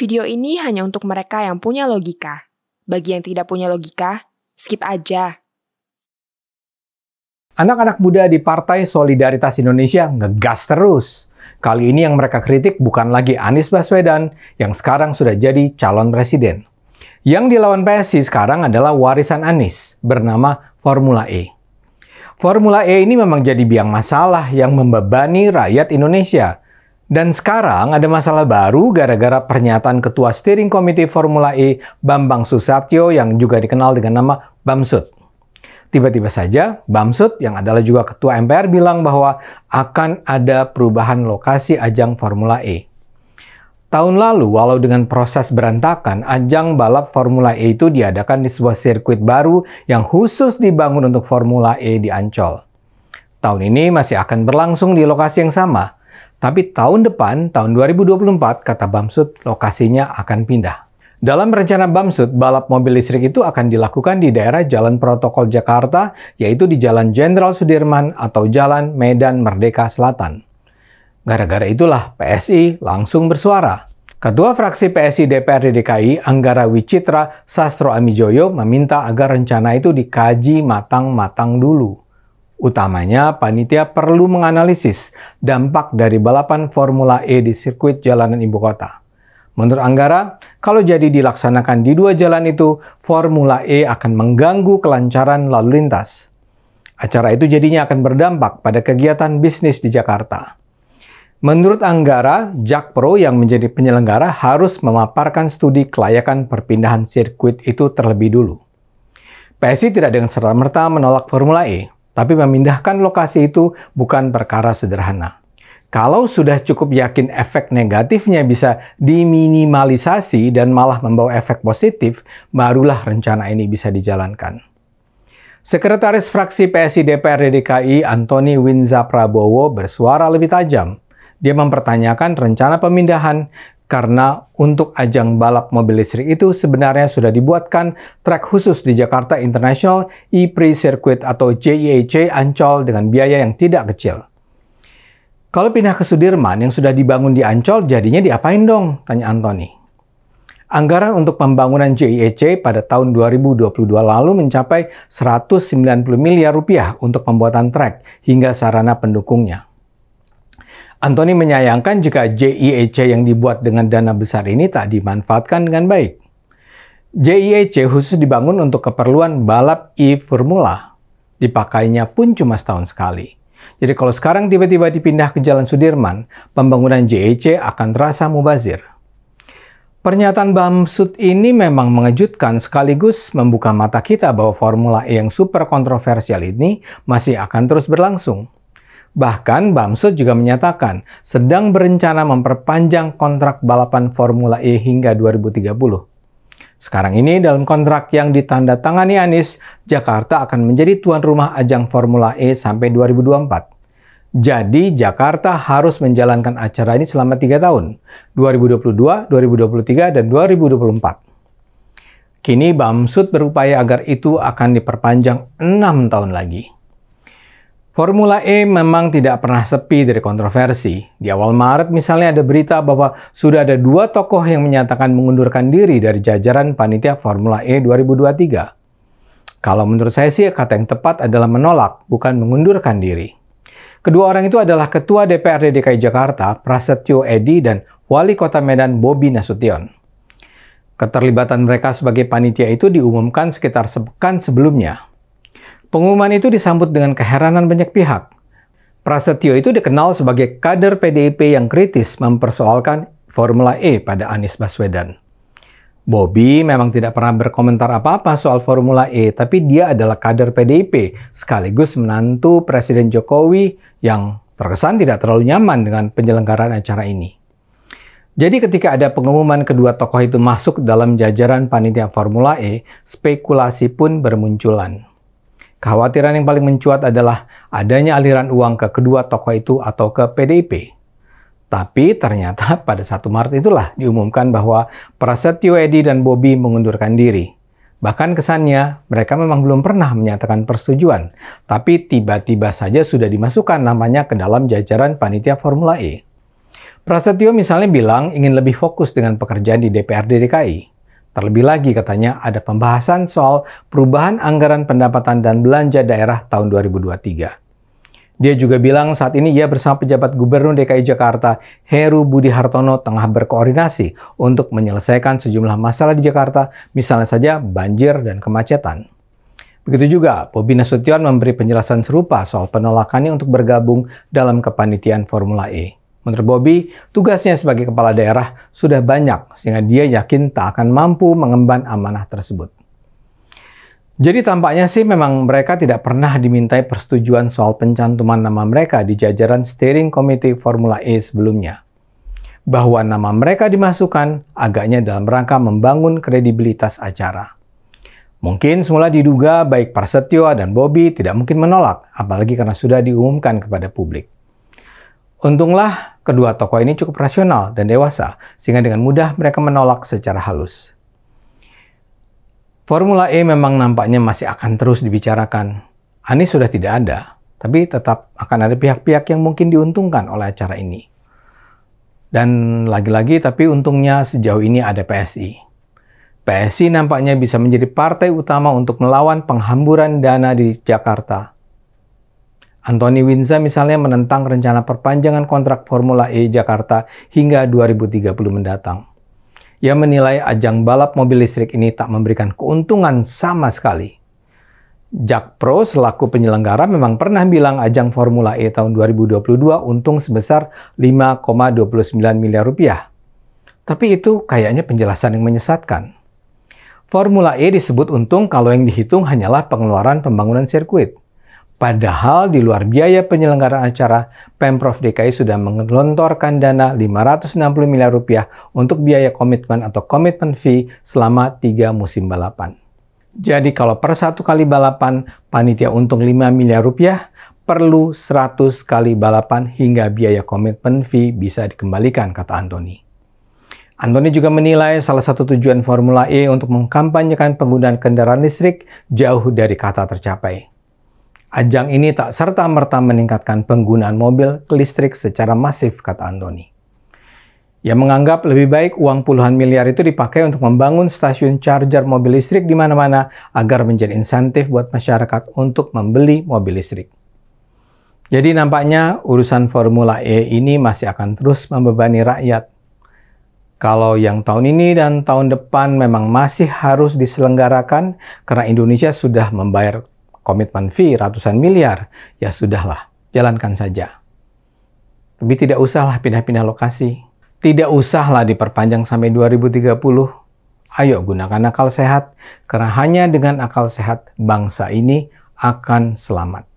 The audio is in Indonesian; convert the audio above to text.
Video ini hanya untuk mereka yang punya logika. Bagi yang tidak punya logika, skip aja. Anak-anak muda di Partai Solidaritas Indonesia ngegas terus. Kali ini yang mereka kritik bukan lagi Anies Baswedan yang sekarang sudah jadi calon presiden. Yang dilawan PSI sekarang adalah warisan Anies bernama Formula E. Formula E ini memang jadi biang masalah yang membebani rakyat Indonesia dan sekarang ada masalah baru gara-gara pernyataan Ketua Steering Committee Formula E Bambang Susatyo yang juga dikenal dengan nama Bamsud. Tiba-tiba saja Bamsud yang adalah juga Ketua MPR bilang bahwa akan ada perubahan lokasi ajang Formula E. Tahun lalu, walau dengan proses berantakan, ajang balap Formula E itu diadakan di sebuah sirkuit baru yang khusus dibangun untuk Formula E di Ancol. Tahun ini masih akan berlangsung di lokasi yang sama, tapi tahun depan, tahun 2024, kata Bamsud, lokasinya akan pindah. Dalam rencana Bamsud, balap mobil listrik itu akan dilakukan di daerah Jalan Protokol Jakarta, yaitu di Jalan Jenderal Sudirman atau Jalan Medan Merdeka Selatan. Gara-gara itulah PSI langsung bersuara. Ketua fraksi PSI DPRD DKI, Anggara Wicitra Sastro Amijoyo meminta agar rencana itu dikaji matang-matang dulu. Utamanya, panitia perlu menganalisis dampak dari balapan Formula E di sirkuit jalanan ibu kota. Menurut Anggara, kalau jadi dilaksanakan di dua jalan itu, Formula E akan mengganggu kelancaran lalu lintas. Acara itu jadinya akan berdampak pada kegiatan bisnis di Jakarta. Menurut Anggara, Jakpro yang menjadi penyelenggara harus memaparkan studi kelayakan perpindahan sirkuit itu terlebih dulu. PSI tidak dengan serta-merta menolak Formula E. Tapi memindahkan lokasi itu bukan perkara sederhana. Kalau sudah cukup yakin efek negatifnya bisa diminimalisasi dan malah membawa efek positif, barulah rencana ini bisa dijalankan. Sekretaris Fraksi PSI DPRD DKI Antoni Winza Prabowo bersuara lebih tajam. Dia mempertanyakan rencana pemindahan karena untuk ajang balap mobil listrik itu sebenarnya sudah dibuatkan track khusus di Jakarta International E-Prix Circuit atau JIEC Ancol dengan biaya yang tidak kecil. Kalau pindah ke Sudirman yang sudah dibangun di Ancol, jadinya diapain dong? Tanya Anthony. Anggaran untuk pembangunan JIEC pada tahun 2022 lalu mencapai 190 miliar rupiah untuk pembuatan trek hingga sarana pendukungnya. Anthony menyayangkan jika JIEC yang dibuat dengan dana besar ini tak dimanfaatkan dengan baik. JIEC khusus dibangun untuk keperluan balap e-formula. Dipakainya pun cuma setahun sekali. Jadi kalau sekarang tiba-tiba dipindah ke Jalan Sudirman, pembangunan JIC e akan terasa mubazir. Pernyataan Bamsud ini memang mengejutkan sekaligus membuka mata kita bahwa Formula E yang super kontroversial ini masih akan terus berlangsung. Bahkan Bamsud juga menyatakan sedang berencana memperpanjang kontrak balapan Formula E hingga 2030. Sekarang ini dalam kontrak yang ditandatangani Anies, Jakarta akan menjadi tuan rumah ajang Formula E sampai 2024. Jadi Jakarta harus menjalankan acara ini selama 3 tahun, 2022, 2023, dan 2024. Kini Bamsud berupaya agar itu akan diperpanjang 6 tahun lagi. Formula E memang tidak pernah sepi dari kontroversi. Di awal Maret misalnya ada berita bahwa sudah ada dua tokoh yang menyatakan mengundurkan diri dari jajaran panitia Formula E 2023. Kalau menurut saya sih kata yang tepat adalah menolak, bukan mengundurkan diri. Kedua orang itu adalah Ketua DPRD DKI Jakarta Prasetyo Edi dan Wali Kota Medan Bobi Nasution. Keterlibatan mereka sebagai panitia itu diumumkan sekitar sepekan sebelumnya, Pengumuman itu disambut dengan keheranan banyak pihak. Prasetyo itu dikenal sebagai kader PDIP yang kritis mempersoalkan Formula E pada Anies Baswedan. Bobby memang tidak pernah berkomentar apa-apa soal Formula E, tapi dia adalah kader PDIP sekaligus menantu Presiden Jokowi yang terkesan tidak terlalu nyaman dengan penyelenggaraan acara ini. Jadi ketika ada pengumuman kedua tokoh itu masuk dalam jajaran panitia Formula E, spekulasi pun bermunculan. Kekhawatiran yang paling mencuat adalah adanya aliran uang ke kedua tokoh itu atau ke PDIP. Tapi ternyata pada 1 Maret itulah diumumkan bahwa Prasetyo Edi dan Bobby mengundurkan diri. Bahkan kesannya mereka memang belum pernah menyatakan persetujuan, tapi tiba-tiba saja sudah dimasukkan namanya ke dalam jajaran panitia Formula E. Prasetyo misalnya bilang ingin lebih fokus dengan pekerjaan di DPRD DKI. Terlebih lagi katanya ada pembahasan soal perubahan anggaran pendapatan dan belanja daerah tahun 2023. Dia juga bilang saat ini ia bersama pejabat Gubernur DKI Jakarta Heru Budi Hartono tengah berkoordinasi untuk menyelesaikan sejumlah masalah di Jakarta, misalnya saja banjir dan kemacetan. Begitu juga, Bobi Nasution memberi penjelasan serupa soal penolakannya untuk bergabung dalam kepanitiaan Formula E. Menurut Bobby, tugasnya sebagai kepala daerah sudah banyak sehingga dia yakin tak akan mampu mengemban amanah tersebut. Jadi tampaknya sih memang mereka tidak pernah dimintai persetujuan soal pencantuman nama mereka di jajaran steering committee Formula E sebelumnya. Bahwa nama mereka dimasukkan agaknya dalam rangka membangun kredibilitas acara. Mungkin semula diduga baik Prasetyo dan Bobby tidak mungkin menolak, apalagi karena sudah diumumkan kepada publik. Untunglah kedua tokoh ini cukup rasional dan dewasa, sehingga dengan mudah mereka menolak secara halus. Formula E memang nampaknya masih akan terus dibicarakan. Anies sudah tidak ada, tapi tetap akan ada pihak-pihak yang mungkin diuntungkan oleh acara ini. Dan lagi-lagi tapi untungnya sejauh ini ada PSI. PSI nampaknya bisa menjadi partai utama untuk melawan penghamburan dana di Jakarta. Anthony Winza misalnya menentang rencana perpanjangan kontrak Formula E Jakarta hingga 2030 mendatang. Ia menilai ajang balap mobil listrik ini tak memberikan keuntungan sama sekali. Jakpro selaku penyelenggara memang pernah bilang ajang Formula E tahun 2022 untung sebesar 5,29 miliar rupiah. Tapi itu kayaknya penjelasan yang menyesatkan. Formula E disebut untung kalau yang dihitung hanyalah pengeluaran pembangunan sirkuit. Padahal di luar biaya penyelenggaraan acara, Pemprov DKI sudah mengelontorkan dana 560 miliar rupiah untuk biaya komitmen atau komitmen fee selama tiga musim balapan. Jadi kalau per satu kali balapan, panitia untung 5 miliar rupiah, perlu 100 kali balapan hingga biaya komitmen fee bisa dikembalikan, kata Anthony. Anthony juga menilai salah satu tujuan Formula E untuk mengkampanyekan penggunaan kendaraan listrik jauh dari kata tercapai. Ajang ini tak serta-merta meningkatkan penggunaan mobil ke listrik secara masif, kata Anthony. Ia menganggap lebih baik uang puluhan miliar itu dipakai untuk membangun stasiun charger mobil listrik di mana-mana agar menjadi insentif buat masyarakat untuk membeli mobil listrik. Jadi nampaknya urusan Formula E ini masih akan terus membebani rakyat. Kalau yang tahun ini dan tahun depan memang masih harus diselenggarakan karena Indonesia sudah membayar komitmen fee ratusan miliar, ya sudahlah, jalankan saja. Tapi tidak usahlah pindah-pindah lokasi. Tidak usahlah diperpanjang sampai 2030. Ayo gunakan akal sehat, karena hanya dengan akal sehat bangsa ini akan selamat.